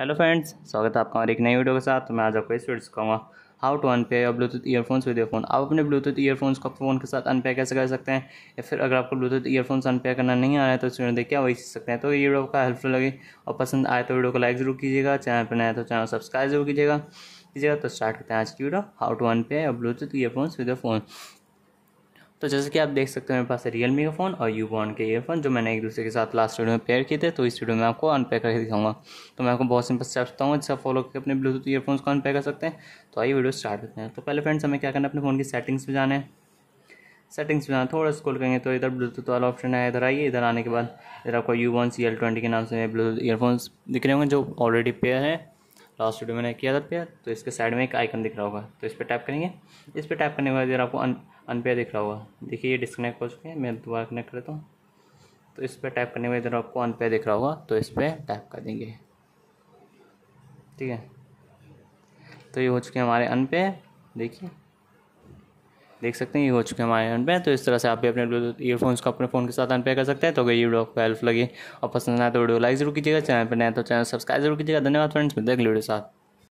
hello friends स्वागत है आपका हमारे एक नई वीडियो के साथ तो मैं आज आपको इस वीडियो सिखाऊंगा how to unpair your Bluetooth earphones with earphone आप अपने ब्लूटूथ ईयरफोन्स को फ़ोन के साथ अनपे कैसे कर सकते हैं या फिर अगर आपको ब्लूटूथ ईयरफोन्स अनपे करना नहीं आ रहा है तो इस वीडियो देखिए वही सीख सकते हैं तो ये वीडियो का हेल्पफुल लगे और पसंद आए तो वीडियो को लाइक जरूर कीजिएगा चैनल पर नया तो चैनल सब्सक्राइब जरूर कीजिएगा कीजिएगा तो स्टार्ट करते हैं आज की video how to unpair your Bluetooth earphones with ear phone तो जैसे कि आप देख सकते हो मेरे पास रियल मी का फ़ोन और यू बॉन्ड के ईयरफोन जो मैंने एक दूसरे के साथ लास्ट वीडियो में पेयर किए थे तो इस वीडियो में आपको अनपैक करके दिखाऊंगा तो मैं आपको बहुत सिंपल स्टेप्स बताऊँगा जिससे फॉलो करके अपने ब्लूटूथ ईयरफोन्स को अनपैक कर सकते हैं तो आइए वीडियो स्टार्ट करते हैं तो पहले फ्रेंड्स हमें क्या करना है अपने फ़ोन की सेटिंग्स में जाना है सेटिंग्स में जाना थोड़ा स्कोल करेंगे तो इधर ब्लूटूथ वाला ऑप्शन है इधर आइए इधर आने के बाद इधर आपको U one C L twenty के नाम से ब्लूटूथ ईयरफोन्स दिख रहे होंगे जो ऑलरेडी पेयर है लास्ट वीडियो मैंने किया था पेयर तो इसके साइड में एक आइकन दिख रहा होगा तो इस पर टैप करेंगे इस पर टैप करने के बाद आपको अनपेयर दिख रहा होगा देखिए ये डिस्कनेक्ट हो चुके हैं मैं दोबारा कनेक्ट करता हूँ तो इस पर टैप करने के बाद आपको अनपेयर दिख रहा होगा तो इस पर टैप कर देंगे ठीक है तो ये हो चुके हैं हमारे अनपेयर देखिए देख सकते हैं ये हो चुके हैं हमारे अनपैर तो इस तरह से आप भी अपने ब्लूटूथ ईयरफोन्स को अपने फ़ोन के साथ अनपैर कर सकते हैं तो अगर ये वीडियो आपको हेल्प लगी और पसंद आए तो वीडियो लाइक जरूर कीजिएगा चैनल पर नया तो चैनल सब्सक्राइब जरूर कीजिएगा धन्यवाद फ्रेंड्स मिलते हैं वीडियो साथ